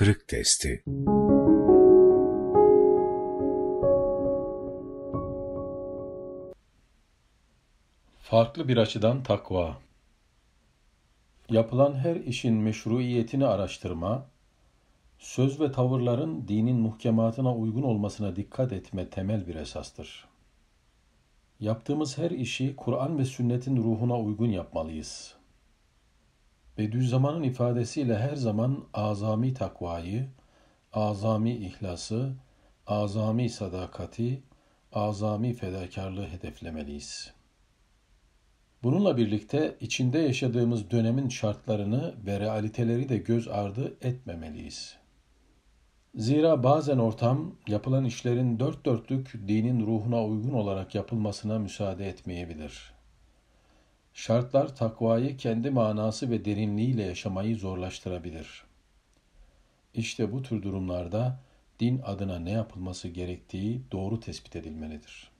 Kırık testi. Farklı bir açıdan takva. Yapılan her işin meşruiyetini araştırma, söz ve tavırların dinin muhkematına uygun olmasına dikkat etme temel bir esastır. Yaptığımız her işi Kur'an ve sünnetin ruhuna uygun yapmalıyız.'' Bediüzzaman'ın ifadesiyle her zaman azami takvayı, azami ihlası, azami sadakati, azami fedakarlığı hedeflemeliyiz. Bununla birlikte içinde yaşadığımız dönemin şartlarını ve realiteleri de göz ardı etmemeliyiz. Zira bazen ortam yapılan işlerin dört dörtlük dinin ruhuna uygun olarak yapılmasına müsaade etmeyebilir.'' Şartlar takvayı kendi manası ve derinliğiyle yaşamayı zorlaştırabilir. İşte bu tür durumlarda din adına ne yapılması gerektiği doğru tespit edilmelidir.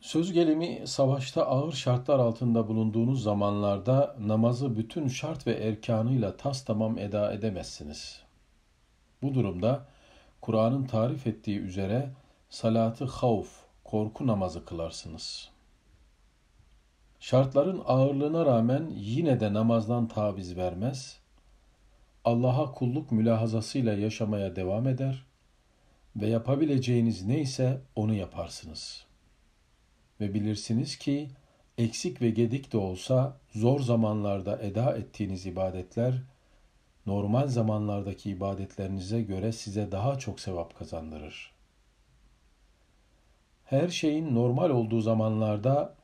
Söz gelimi savaşta ağır şartlar altında bulunduğunuz zamanlarda namazı bütün şart ve erkanıyla tas tamam eda edemezsiniz. Bu durumda Kur'an'ın tarif ettiği üzere salatı havf, korku namazı kılarsınız.'' Şartların ağırlığına rağmen yine de namazdan taviz vermez, Allah'a kulluk mülahazasıyla yaşamaya devam eder ve yapabileceğiniz neyse onu yaparsınız. Ve bilirsiniz ki eksik ve gedik de olsa zor zamanlarda eda ettiğiniz ibadetler normal zamanlardaki ibadetlerinize göre size daha çok sevap kazandırır. Her şeyin normal olduğu zamanlarda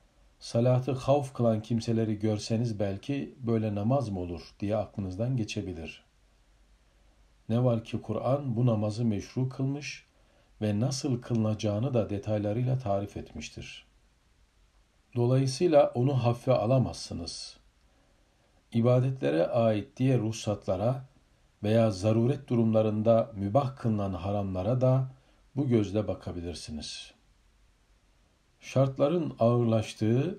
Salatı havf kılan kimseleri görseniz belki böyle namaz mı olur diye aklınızdan geçebilir. Ne var ki Kur'an bu namazı meşru kılmış ve nasıl kılınacağını da detaylarıyla tarif etmiştir. Dolayısıyla onu hafife alamazsınız. İbadetlere ait diğer ruhsatlara veya zaruret durumlarında mübah kılınan haramlara da bu gözle bakabilirsiniz.'' Şartların ağırlaştığı,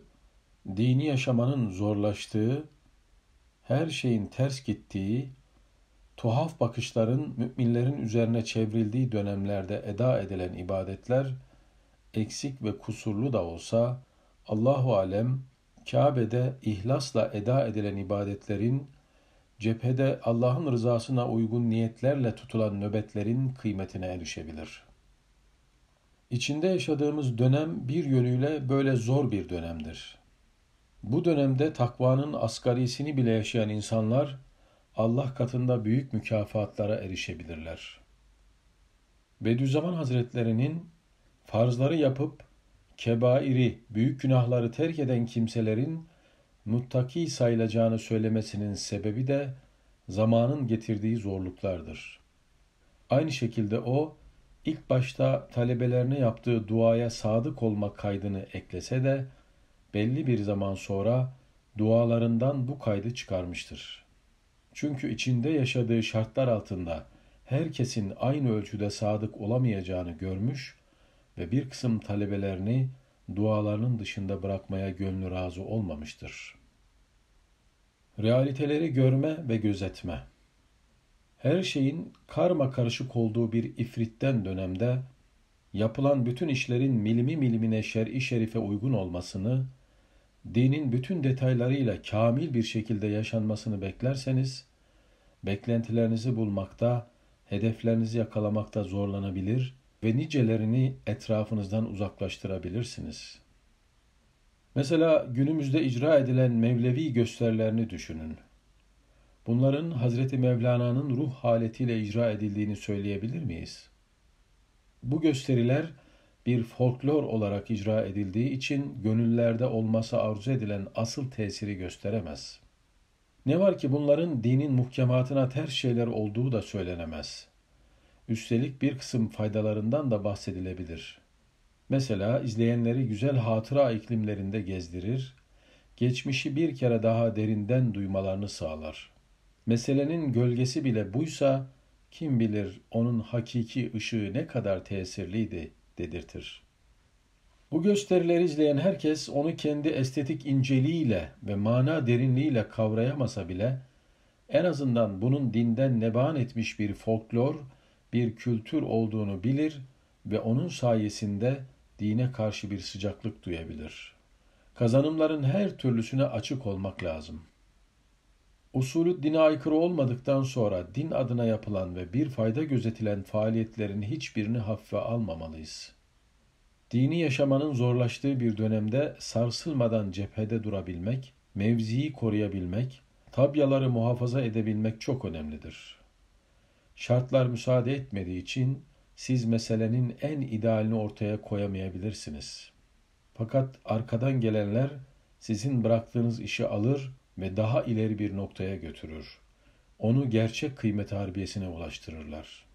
dini yaşamanın zorlaştığı, her şeyin ters gittiği, tuhaf bakışların müminlerin üzerine çevrildiği dönemlerde eda edilen ibadetler eksik ve kusurlu da olsa Allahu alem Kabe'de ihlasla eda edilen ibadetlerin cephede Allah'ın rızasına uygun niyetlerle tutulan nöbetlerin kıymetine erişebilir.'' İçinde yaşadığımız dönem bir yönüyle böyle zor bir dönemdir. Bu dönemde takvanın asgarisini bile yaşayan insanlar Allah katında büyük mükafatlara erişebilirler. Bediüzzaman Hazretlerinin farzları yapıp kebairi, büyük günahları terk eden kimselerin muttaki sayılacağını söylemesinin sebebi de zamanın getirdiği zorluklardır. Aynı şekilde o ilk başta talebelerine yaptığı duaya sadık olmak kaydını eklese de belli bir zaman sonra dualarından bu kaydı çıkarmıştır. Çünkü içinde yaşadığı şartlar altında herkesin aynı ölçüde sadık olamayacağını görmüş ve bir kısım talebelerini dualarının dışında bırakmaya gönlü razı olmamıştır. Realiteleri görme ve gözetme her şeyin karma karışık olduğu bir ifritten dönemde yapılan bütün işlerin milimi milimine şer'i şerife uygun olmasını, dinin bütün detaylarıyla kamil bir şekilde yaşanmasını beklerseniz, beklentilerinizi bulmakta, hedeflerinizi yakalamakta zorlanabilir ve nicelerini etrafınızdan uzaklaştırabilirsiniz. Mesela günümüzde icra edilen mevlevi gösterilerini düşünün. Bunların Hazreti Mevlana'nın ruh haletiyle icra edildiğini söyleyebilir miyiz? Bu gösteriler bir folklor olarak icra edildiği için gönüllerde olması arzu edilen asıl tesiri gösteremez. Ne var ki bunların dinin muhkematına ters şeyler olduğu da söylenemez. Üstelik bir kısım faydalarından da bahsedilebilir. Mesela izleyenleri güzel hatıra iklimlerinde gezdirir, geçmişi bir kere daha derinden duymalarını sağlar.'' meselenin gölgesi bile buysa kim bilir onun hakiki ışığı ne kadar tesirliydi dedirtir. Bu gösterileri izleyen herkes onu kendi estetik inceliğiyle ve mana derinliğiyle kavrayamasa bile en azından bunun dinden neban etmiş bir folklor, bir kültür olduğunu bilir ve onun sayesinde dine karşı bir sıcaklık duyabilir. Kazanımların her türlüsüne açık olmak lazım.'' Usulü dine aykırı olmadıktan sonra din adına yapılan ve bir fayda gözetilen faaliyetlerin hiçbirini hafife almamalıyız. Dini yaşamanın zorlaştığı bir dönemde sarsılmadan cephede durabilmek, mevziyi koruyabilmek, tabyaları muhafaza edebilmek çok önemlidir. Şartlar müsaade etmediği için siz meselenin en idealini ortaya koyamayabilirsiniz. Fakat arkadan gelenler sizin bıraktığınız işi alır ve daha ileri bir noktaya götürür. Onu gerçek kıymet harbiyesine ulaştırırlar.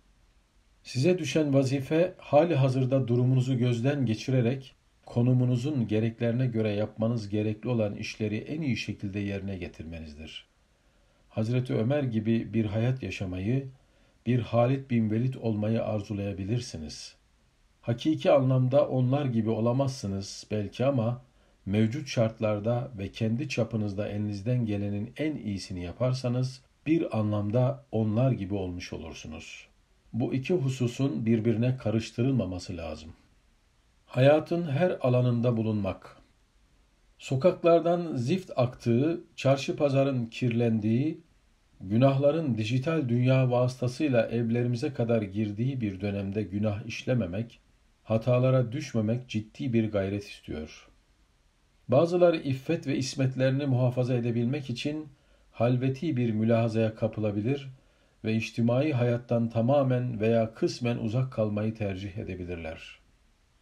Size düşen vazife hali hazırda durumunuzu gözden geçirerek konumunuzun gereklerine göre yapmanız gerekli olan işleri en iyi şekilde yerine getirmenizdir. Hazreti Ömer gibi bir hayat yaşamayı, bir Halid bin Velid olmayı arzulayabilirsiniz. Hakiki anlamda onlar gibi olamazsınız belki ama mevcut şartlarda ve kendi çapınızda elinizden gelenin en iyisini yaparsanız bir anlamda onlar gibi olmuş olursunuz. Bu iki hususun birbirine karıştırılmaması lazım. Hayatın her alanında bulunmak. Sokaklardan zift aktığı, çarşı pazarın kirlendiği, günahların dijital dünya vasıtasıyla evlerimize kadar girdiği bir dönemde günah işlememek, hatalara düşmemek ciddi bir gayret istiyor. Bazıları iffet ve ismetlerini muhafaza edebilmek için halveti bir mülahazaya kapılabilir ve içtimai hayattan tamamen veya kısmen uzak kalmayı tercih edebilirler.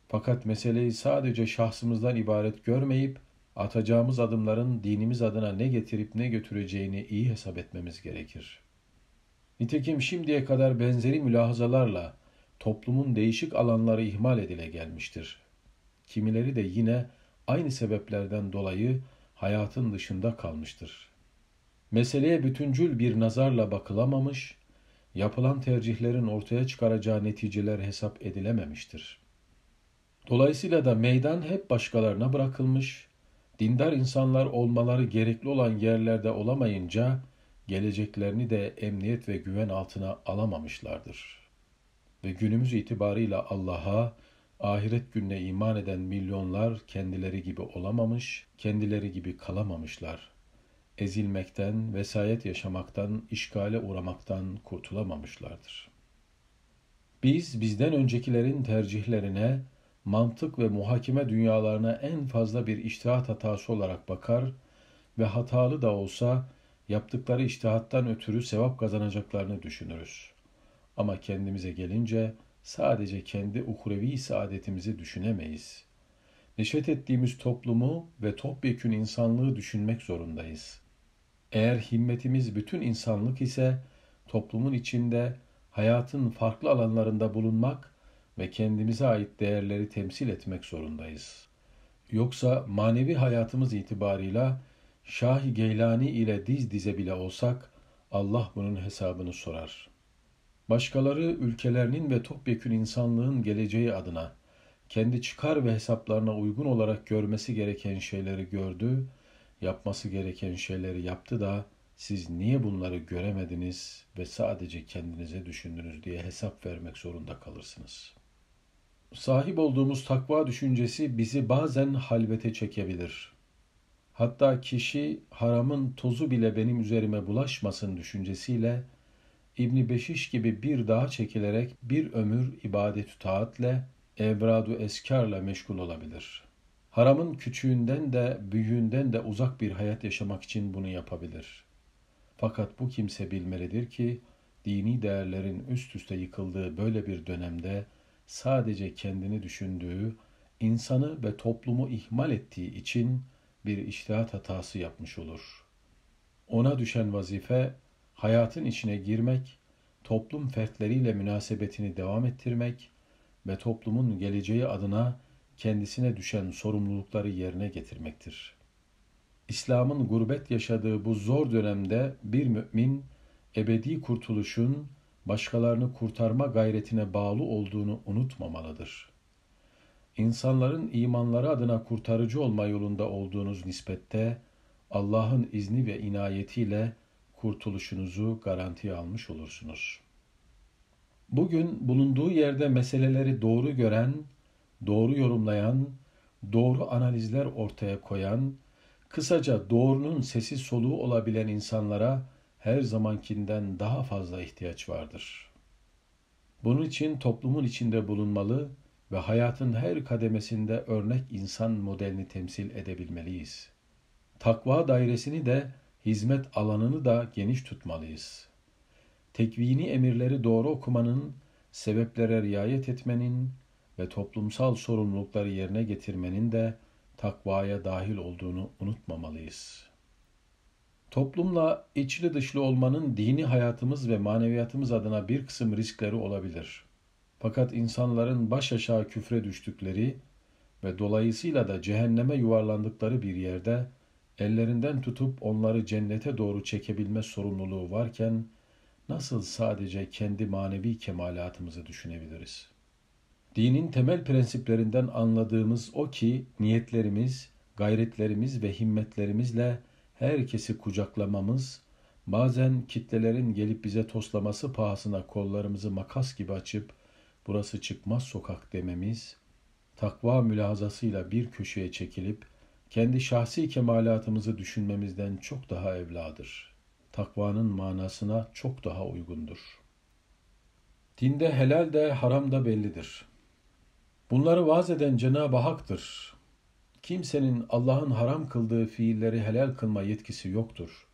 Fakat meseleyi sadece şahsımızdan ibaret görmeyip atacağımız adımların dinimiz adına ne getirip ne götüreceğini iyi hesap etmemiz gerekir. Nitekim şimdiye kadar benzeri mülahazalarla toplumun değişik alanları ihmal edile gelmiştir. Kimileri de yine aynı sebeplerden dolayı hayatın dışında kalmıştır. Meseleye bütüncül bir nazarla bakılamamış, yapılan tercihlerin ortaya çıkaracağı neticeler hesap edilememiştir. Dolayısıyla da meydan hep başkalarına bırakılmış, dindar insanlar olmaları gerekli olan yerlerde olamayınca geleceklerini de emniyet ve güven altına alamamışlardır. Ve günümüz itibarıyla Allah'a, ahiret gününe iman eden milyonlar kendileri gibi olamamış, kendileri gibi kalamamışlar. Ezilmekten, vesayet yaşamaktan, işgale uğramaktan kurtulamamışlardır. Biz bizden öncekilerin tercihlerine, mantık ve muhakeme dünyalarına en fazla bir iştihat hatası olarak bakar ve hatalı da olsa yaptıkları iştihattan ötürü sevap kazanacaklarını düşünürüz. Ama kendimize gelince sadece kendi uhrevi saadetimizi düşünemeyiz. Neşet ettiğimiz toplumu ve topyekün insanlığı düşünmek zorundayız. Eğer himmetimiz bütün insanlık ise toplumun içinde hayatın farklı alanlarında bulunmak ve kendimize ait değerleri temsil etmek zorundayız. Yoksa manevi hayatımız itibarıyla Şah-ı Geylani ile diz dize bile olsak Allah bunun hesabını sorar.'' başkaları ülkelerinin ve topyekün insanlığın geleceği adına kendi çıkar ve hesaplarına uygun olarak görmesi gereken şeyleri gördü, yapması gereken şeyleri yaptı da siz niye bunları göremediniz ve sadece kendinize düşündünüz diye hesap vermek zorunda kalırsınız. Sahip olduğumuz takva düşüncesi bizi bazen halvete çekebilir. Hatta kişi haramın tozu bile benim üzerime bulaşmasın düşüncesiyle İbni Beşiş gibi bir daha çekilerek bir ömür ibadet-ü taatle, evradu eskarla meşgul olabilir. Haramın küçüğünden de büyüğünden de uzak bir hayat yaşamak için bunu yapabilir. Fakat bu kimse bilmelidir ki dini değerlerin üst üste yıkıldığı böyle bir dönemde sadece kendini düşündüğü, insanı ve toplumu ihmal ettiği için bir iştihat hatası yapmış olur. Ona düşen vazife hayatın içine girmek, toplum fertleriyle münasebetini devam ettirmek ve toplumun geleceği adına kendisine düşen sorumlulukları yerine getirmektir. İslam'ın gurbet yaşadığı bu zor dönemde bir mümin ebedi kurtuluşun başkalarını kurtarma gayretine bağlı olduğunu unutmamalıdır. İnsanların imanları adına kurtarıcı olma yolunda olduğunuz nispette Allah'ın izni ve inayetiyle kurtuluşunuzu garantiye almış olursunuz. Bugün bulunduğu yerde meseleleri doğru gören, doğru yorumlayan, doğru analizler ortaya koyan, kısaca doğrunun sesi soluğu olabilen insanlara her zamankinden daha fazla ihtiyaç vardır. Bunun için toplumun içinde bulunmalı ve hayatın her kademesinde örnek insan modelini temsil edebilmeliyiz. Takva dairesini de hizmet alanını da geniş tutmalıyız. Tekvini emirleri doğru okumanın, sebeplere riayet etmenin ve toplumsal sorumlulukları yerine getirmenin de takvaya dahil olduğunu unutmamalıyız. Toplumla içli dışlı olmanın dini hayatımız ve maneviyatımız adına bir kısım riskleri olabilir. Fakat insanların baş aşağı küfre düştükleri ve dolayısıyla da cehenneme yuvarlandıkları bir yerde ellerinden tutup onları cennete doğru çekebilme sorumluluğu varken nasıl sadece kendi manevi kemalatımızı düşünebiliriz? Dinin temel prensiplerinden anladığımız o ki niyetlerimiz, gayretlerimiz ve himmetlerimizle herkesi kucaklamamız, bazen kitlelerin gelip bize toslaması pahasına kollarımızı makas gibi açıp burası çıkmaz sokak dememiz, takva mülahazasıyla bir köşeye çekilip kendi şahsi kemalatımızı düşünmemizden çok daha evladır. Takvanın manasına çok daha uygundur. Dinde helal de haram da bellidir. Bunları vaz eden Cenab-ı Hak'tır. Kimsenin Allah'ın haram kıldığı fiilleri helal kılma yetkisi yoktur.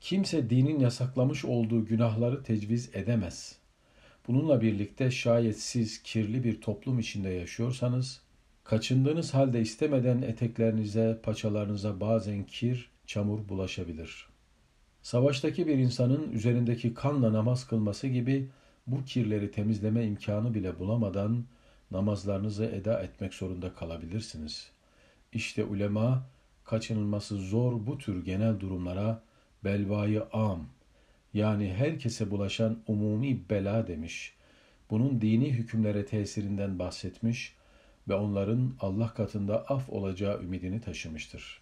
Kimse dinin yasaklamış olduğu günahları tecviz edemez. Bununla birlikte şayet siz kirli bir toplum içinde yaşıyorsanız, Kaçındığınız halde istemeden eteklerinize, paçalarınıza bazen kir, çamur bulaşabilir. Savaştaki bir insanın üzerindeki kanla namaz kılması gibi bu kirleri temizleme imkanı bile bulamadan namazlarınızı eda etmek zorunda kalabilirsiniz. İşte ulema kaçınılması zor bu tür genel durumlara belvayı am yani herkese bulaşan umumi bela demiş. Bunun dini hükümlere tesirinden bahsetmiş ve onların Allah katında af olacağı ümidini taşımıştır.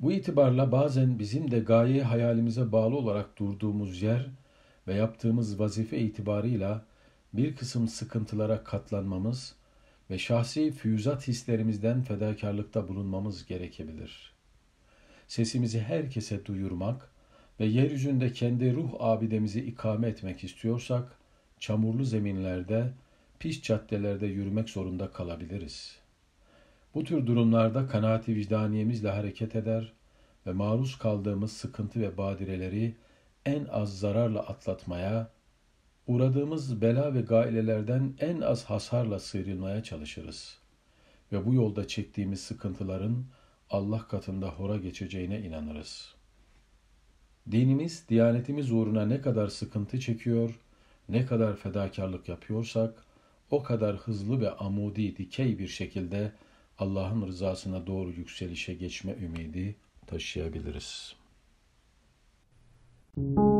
Bu itibarla bazen bizim de gaye hayalimize bağlı olarak durduğumuz yer ve yaptığımız vazife itibarıyla bir kısım sıkıntılara katlanmamız ve şahsi füyüzat hislerimizden fedakarlıkta bulunmamız gerekebilir. Sesimizi herkese duyurmak ve yeryüzünde kendi ruh abidemizi ikame etmek istiyorsak, çamurlu zeminlerde pis caddelerde yürümek zorunda kalabiliriz. Bu tür durumlarda kanaati vicdaniyemizle hareket eder ve maruz kaldığımız sıkıntı ve badireleri en az zararla atlatmaya, uğradığımız bela ve gailelerden en az hasarla sıyrılmaya çalışırız. Ve bu yolda çektiğimiz sıkıntıların Allah katında hora geçeceğine inanırız. Dinimiz, diyanetimiz uğruna ne kadar sıkıntı çekiyor, ne kadar fedakarlık yapıyorsak, o kadar hızlı ve amudi dikey bir şekilde Allah'ın rızasına doğru yükselişe geçme ümidi taşıyabiliriz. Müzik